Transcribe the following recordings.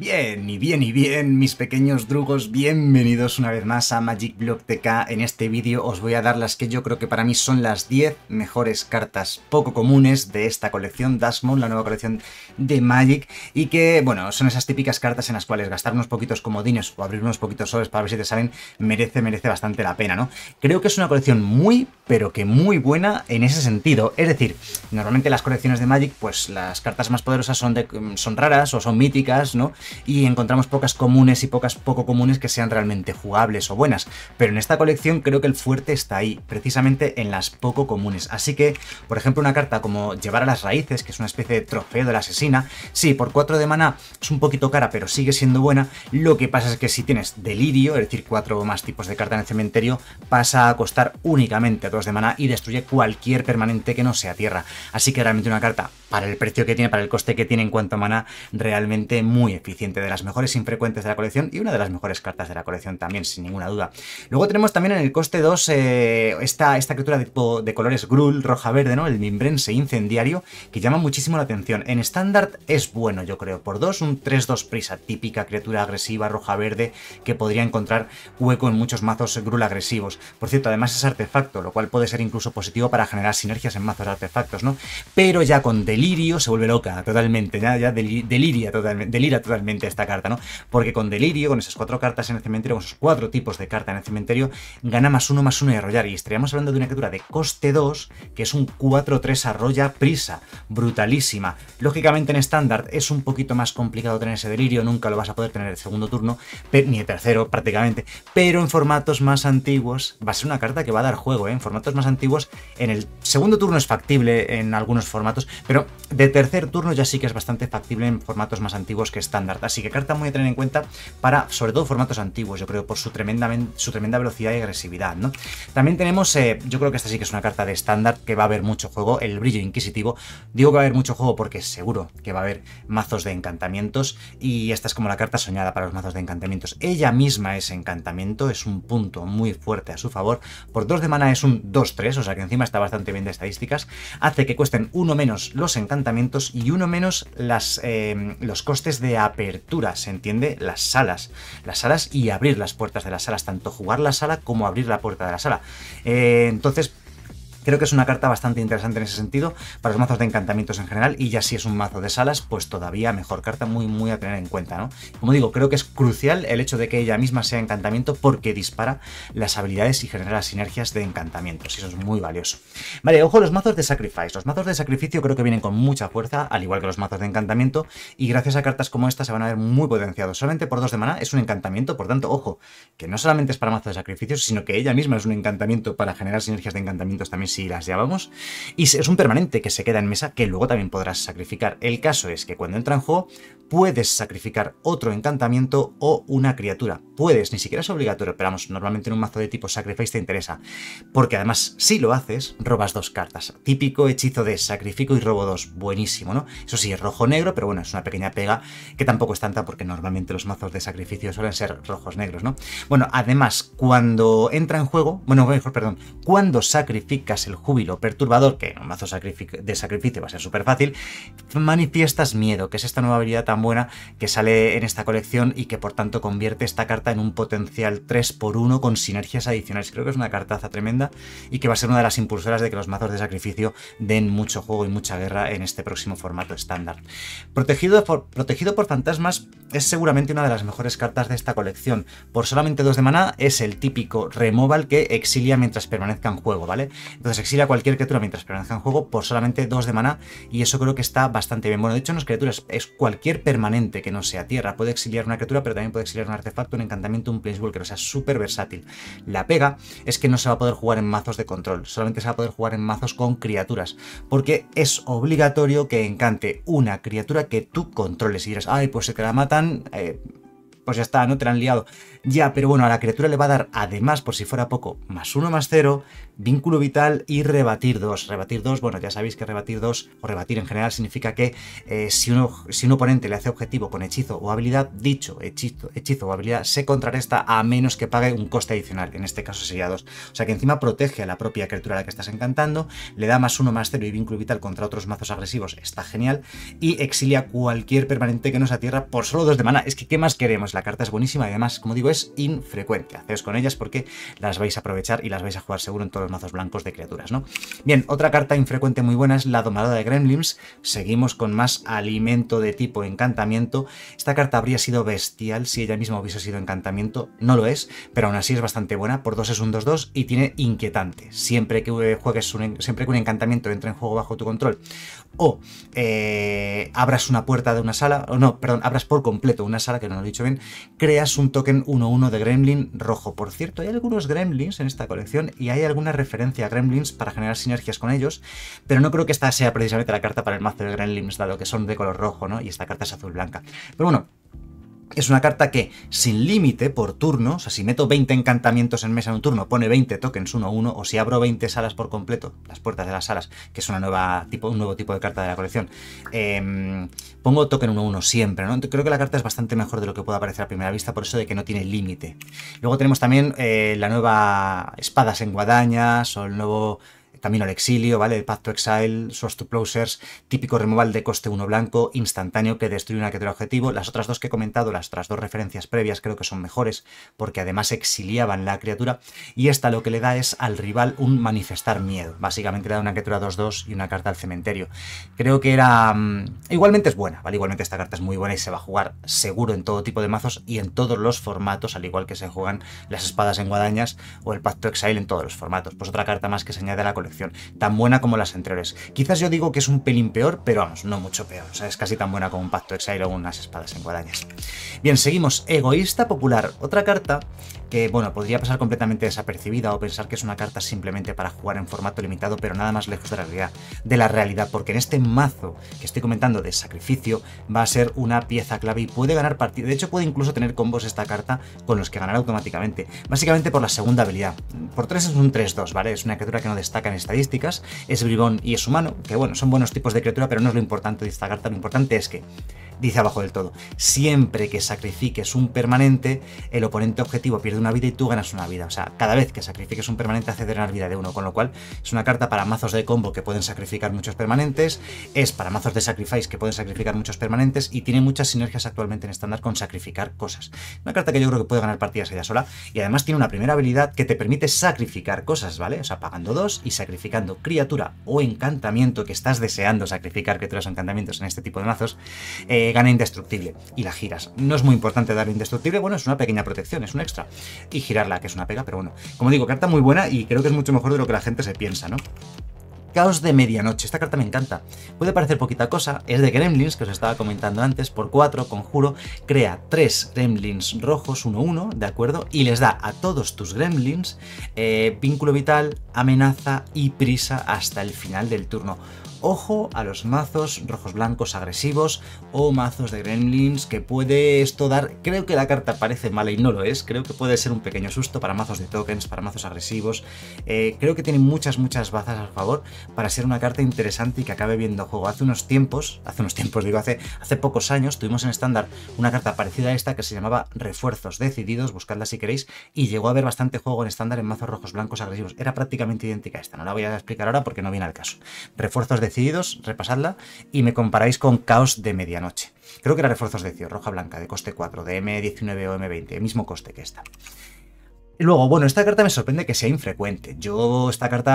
Bien, y bien, y bien, mis pequeños drugos, bienvenidos una vez más a Magic Block TK. En este vídeo os voy a dar las que yo creo que para mí son las 10 mejores cartas poco comunes de esta colección dasmond la nueva colección de Magic, y que, bueno, son esas típicas cartas en las cuales gastar unos poquitos comodines o abrir unos poquitos soles para ver si te salen merece, merece bastante la pena, ¿no? Creo que es una colección muy, pero que muy buena en ese sentido. Es decir, normalmente las colecciones de Magic, pues las cartas más poderosas son, de, son raras o son míticas, ¿no? y encontramos pocas comunes y pocas poco comunes que sean realmente jugables o buenas. Pero en esta colección creo que el fuerte está ahí, precisamente en las poco comunes. Así que, por ejemplo, una carta como Llevar a las Raíces, que es una especie de trofeo de la asesina, sí, por 4 de mana es un poquito cara, pero sigue siendo buena. Lo que pasa es que si tienes Delirio, es decir, 4 o más tipos de carta en el cementerio, pasa a costar únicamente 2 de mana y destruye cualquier permanente que no sea tierra. Así que realmente una carta, para el precio que tiene, para el coste que tiene en cuanto a mana, realmente muy eficiente de las mejores infrecuentes de la colección y una de las mejores cartas de la colección también, sin ninguna duda. Luego tenemos también en el coste 2 eh, esta, esta criatura de, tipo, colores grul, roja-verde, ¿no? El mimbrense incendiario, que llama muchísimo la atención. En estándar es bueno, yo creo, por 2, un 3-2 prisa, típica criatura agresiva roja-verde que podría encontrar hueco en muchos mazos grul agresivos. Por cierto, además es artefacto, lo cual puede ser incluso positivo para generar sinergias en mazos de artefactos, ¿no? Pero ya con delirio se vuelve loca totalmente, ya, deliria totalmente, delira totalmente esta carta, ¿no? Porque con Delirio, con esas cuatro cartas en el cementerio, con esos cuatro tipos de carta en el cementerio, gana más uno, más uno y arrollar. Y estaríamos hablando de una criatura de coste 2, que es un 4-3 arrolla prisa, brutalísima. Lógicamente en estándar es un poquito más complicado tener ese Delirio, nunca lo vas a poder tener el segundo turno, ni el tercero prácticamente, pero en formatos más antiguos va a ser una carta que va a dar juego, ¿eh? En formatos más antiguos, en el segundo turno es factible en algunos formatos, pero de tercer turno ya sí que es bastante factible en formatos más antiguos que están Así que carta muy a tener en cuenta para, sobre todo, formatos antiguos, yo creo, por su, su tremenda velocidad y agresividad, ¿no? También tenemos, eh, yo creo que esta sí que es una carta de estándar que va a haber mucho juego, el brillo inquisitivo. Digo que va a haber mucho juego porque seguro que va a haber mazos de encantamientos y esta es como la carta soñada para los mazos de encantamientos. Ella misma es encantamiento, es un punto muy fuerte a su favor. Por 2 de mana es un 2-3, o sea que encima está bastante bien de estadísticas. Hace que cuesten uno menos los encantamientos y uno menos las, eh, los costes de, se entiende las salas, las salas y abrir las puertas de las salas, tanto jugar la sala como abrir la puerta de la sala. Eh, entonces, Creo que es una carta bastante interesante en ese sentido para los mazos de encantamientos en general y ya si es un mazo de salas, pues todavía mejor carta muy muy a tener en cuenta, ¿no? Como digo, creo que es crucial el hecho de que ella misma sea encantamiento porque dispara las habilidades y genera sinergias de encantamientos y eso es muy valioso. Vale, ojo los mazos de sacrifice. Los mazos de sacrificio creo que vienen con mucha fuerza, al igual que los mazos de encantamiento y gracias a cartas como esta se van a ver muy potenciados. Solamente por dos de mana es un encantamiento, por tanto, ojo, que no solamente es para mazos de sacrificio, sino que ella misma es un encantamiento para generar sinergias de encantamientos también si las llevamos y es un permanente que se queda en mesa que luego también podrás sacrificar. El caso es que cuando entra en juego puedes sacrificar otro encantamiento o una criatura. Puedes, ni siquiera es obligatorio, pero vamos, normalmente en un mazo de tipo Sacrifice te interesa, porque además si lo haces, robas dos cartas. Típico hechizo de sacrifico y robo dos, buenísimo, ¿no? Eso sí, es rojo-negro, pero bueno, es una pequeña pega que tampoco es tanta porque normalmente los mazos de sacrificio suelen ser rojos-negros, ¿no? Bueno, además, cuando entra en juego, bueno, mejor, perdón, cuando sacrificas el júbilo perturbador, que en un mazo de sacrificio va a ser súper fácil, manifiestas miedo, que es esta nueva habilidad tan buena que sale en esta colección y que por tanto convierte esta carta en un potencial 3x1 con sinergias adicionales. Creo que es una cartaza tremenda y que va a ser una de las impulsoras de que los mazos de sacrificio den mucho juego y mucha guerra en este próximo formato estándar. Protegido por, fantasmas es seguramente una de las mejores cartas de esta colección. Por solamente 2 de maná es el típico removal que exilia mientras permanezca en juego, ¿vale? Entonces Exilia cualquier criatura mientras permanezca en juego por solamente 2 de maná y eso creo que está bastante bien. Bueno, de hecho no las criaturas es cualquier permanente que no sea tierra. Puede exiliar una criatura, pero también puede exiliar un artefacto, un encantamiento, un Que o sea, súper versátil. La pega es que no se va a poder jugar en mazos de control, solamente se va a poder jugar en mazos con criaturas, porque es obligatorio que encante una criatura que tú controles y dirás, ay, pues se te la matan... Eh, pues ya está, no te han liado. Ya, pero bueno, a la criatura le va a dar, además, por si fuera poco, más uno más cero vínculo vital y rebatir dos Rebatir dos bueno, ya sabéis que rebatir dos o rebatir en general significa que eh, si, uno, si un oponente le hace objetivo con hechizo o habilidad, dicho hechizo, hechizo o habilidad se contrarresta a menos que pague un coste adicional, en este caso sería 2. O sea que encima protege a la propia criatura a la que estás encantando, le da más uno más cero y vínculo vital contra otros mazos agresivos, está genial, y exilia cualquier permanente que nos atierra por solo dos de mana. Es que, ¿qué más queremos? La carta es buenísima y además, como digo, es infrecuente. hacedos con ellas porque las vais a aprovechar y las vais a jugar seguro en todos los mazos blancos de criaturas, ¿no? Bien, otra carta infrecuente muy buena es la domadora de Gremlins. Seguimos con más alimento de tipo encantamiento. Esta carta habría sido bestial si ella misma hubiese sido encantamiento. No lo es, pero aún así es bastante buena. Por 2 es un 2-2 y tiene inquietante. Siempre que eh, juegues un, siempre que un encantamiento entre en juego bajo tu control o eh, abras una puerta de una sala, o no, perdón, abras por completo una sala, que no lo he dicho bien, creas un token 1-1 de gremlin rojo. Por cierto, hay algunos gremlins en esta colección y hay alguna referencia a gremlins para generar sinergias con ellos, pero no creo que esta sea precisamente la carta para el mazo de gremlins, dado que son de color rojo, ¿no? Y esta carta es azul-blanca. Pero bueno, es una carta que, sin límite por turno, o sea, si meto 20 encantamientos en mesa en un turno, pone 20 tokens 1-1, o si abro 20 salas por completo, las puertas de las salas, que es una nueva tipo, un nuevo tipo de carta de la colección, em, pongo token 1-1 siempre, ¿no? Creo que la carta es bastante mejor de lo que puede parecer a primera vista, por eso de que no tiene límite. Luego tenemos también eh, la nueva espadas en guadañas, o el nuevo también al exilio, ¿vale? El Pacto Exile, Source to Closers, típico removal de coste 1 blanco, instantáneo que destruye una criatura objetivo. Las otras dos que he comentado, las otras dos referencias previas, creo que son mejores porque además exiliaban la criatura. Y esta lo que le da es al rival un manifestar miedo. Básicamente le da una criatura 2-2 y una carta al cementerio. Creo que era... Mm, igualmente es buena, ¿vale? Igualmente esta carta es muy buena y se va a jugar seguro en todo tipo de mazos y en todos los formatos, al igual que se juegan las espadas en guadañas o el Pacto Exile en todos los formatos. Pues otra carta más que se añade a la colección tan buena como las anteriores. Quizás yo digo que es un pelín peor, pero vamos, no mucho peor. O sea, es casi tan buena como un Pacto Exile o unas espadas en guadañas. Bien, seguimos. Egoísta Popular, otra carta que bueno, podría pasar completamente desapercibida o pensar que es una carta simplemente para jugar en formato limitado, pero nada más lejos de la realidad, de la realidad, porque en este mazo que estoy comentando de sacrificio va a ser una pieza clave y puede ganar partido de hecho puede incluso tener combos esta carta con los que ganará automáticamente, básicamente por la segunda habilidad. Por 3 es un 3-2, ¿vale? Es una criatura que no destaca en estadísticas, es bribón y es humano, que bueno, son buenos tipos de criatura, pero no es lo importante de esta carta, lo importante es que Dice abajo del todo, siempre que sacrifiques un permanente, el oponente objetivo pierde una vida y tú ganas una vida. O sea, cada vez que sacrifiques un permanente hace una vida de uno, con lo cual es una carta para mazos de combo que pueden sacrificar muchos permanentes, es para mazos de sacrifice que pueden sacrificar muchos permanentes y tiene muchas sinergias actualmente en estándar con sacrificar cosas. Una carta que yo creo que puede ganar partidas ella sola y además tiene una primera habilidad que te permite sacrificar cosas, ¿vale? O sea, pagando dos y sacrificando criatura o encantamiento que estás deseando sacrificar criaturas o encantamientos en este tipo de mazos. Eh, gana indestructible y la giras. No es muy importante darle indestructible, bueno, es una pequeña protección, es un extra. Y girarla, que es una pega, pero bueno. Como digo, carta muy buena y creo que es mucho mejor de lo que la gente se piensa, ¿no? Caos de Medianoche. Esta carta me encanta. Puede parecer poquita cosa, es de Gremlins, que os estaba comentando antes, por 4, conjuro, crea 3 Gremlins rojos, 1-1, ¿de acuerdo? Y les da a todos tus Gremlins eh, vínculo vital, amenaza y prisa hasta el final del turno. Ojo a los mazos rojos blancos agresivos o mazos de gremlins que puede esto dar... Creo que la carta parece mala y no lo es. Creo que puede ser un pequeño susto para mazos de tokens, para mazos agresivos. Eh, creo que tiene muchas, muchas bazas a favor para ser una carta interesante y que acabe viendo juego. Hace unos tiempos, hace unos tiempos digo, hace, hace pocos años tuvimos en estándar una carta parecida a esta que se llamaba Refuerzos Decididos, buscadla si queréis, y llegó a haber bastante juego en estándar en mazos rojos blancos agresivos. Era prácticamente idéntica a esta, no la voy a explicar ahora porque no viene al caso. Refuerzos de decididos, repasadla y me comparáis con Caos de Medianoche. Creo que era refuerzos de decía roja blanca, de coste 4, de M19 o M20, el mismo coste que esta. luego, bueno, esta carta me sorprende que sea infrecuente. Yo, esta carta,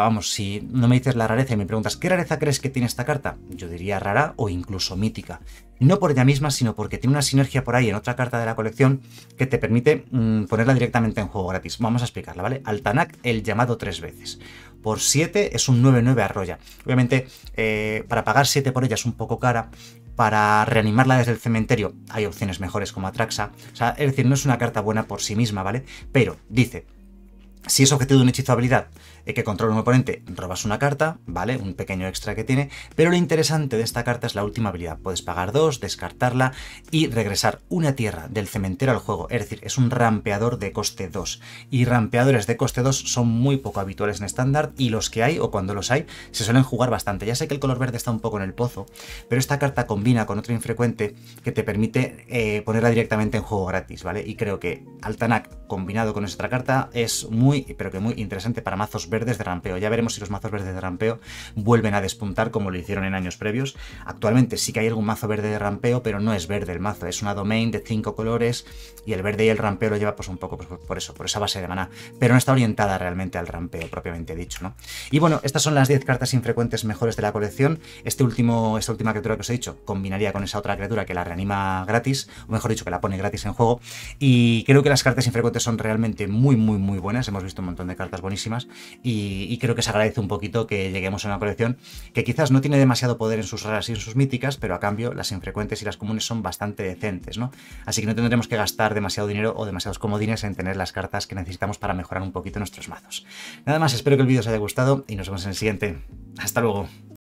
vamos, si no me dices la rareza y me preguntas qué rareza crees que tiene esta carta, yo diría rara o incluso mítica. No por ella misma, sino porque tiene una sinergia por ahí en otra carta de la colección que te permite mm, ponerla directamente en juego gratis. Vamos a explicarla, ¿vale? Altanac, el llamado tres veces por 7 es un 9-9 arroya. Obviamente, eh, para pagar 7 por ella es un poco cara. Para reanimarla desde el cementerio hay opciones mejores como Atraxa. es decir, no es una carta buena por sí misma, ¿vale? Pero dice, si es objetivo de un hechizo habilidad eh, que controla un oponente, robas una carta, ¿vale? Un pequeño extra que tiene, pero lo interesante de esta carta es la última habilidad. Puedes pagar dos, descartarla y regresar una tierra del cementerio al juego. Es decir, es un rampeador de coste 2. Y rampeadores de coste 2 son muy poco habituales en estándar y los que hay, o cuando los hay, se suelen jugar bastante. Ya sé que el color verde está un poco en el pozo, pero esta carta combina con otra infrecuente que te permite eh, ponerla directamente en juego gratis, ¿vale? Y creo que Altanac combinado con esta carta es muy pero que muy interesante para mazos verdes de rampeo. Ya veremos si los mazos verdes de rampeo vuelven a despuntar como lo hicieron en años previos. Actualmente sí que hay algún mazo verde de rampeo, pero no es verde el mazo, es una domain de cinco colores y el verde y el rampeo lo lleva pues un poco pues, por eso, por esa base de maná, pero no está orientada realmente al rampeo propiamente dicho, ¿no? Y bueno, estas son las 10 cartas infrecuentes mejores de la colección. Este último, esta última criatura que os he dicho combinaría con esa otra criatura que la reanima gratis, o mejor dicho, que la pone gratis en juego y creo que las cartas infrecuentes son realmente muy, muy, muy buenas. Hemos hemos visto un montón de cartas buenísimas y, creo que se agradece un poquito que lleguemos a una colección que quizás no tiene demasiado poder en sus raras y en sus míticas, pero a cambio las infrecuentes y las comunes son bastante decentes, ¿no? Así que no tendremos que gastar demasiado dinero o demasiados comodines en tener las cartas que necesitamos para mejorar un poquito nuestros mazos. Nada más, espero que el vídeo os haya gustado y nos vemos en el siguiente. Hasta luego.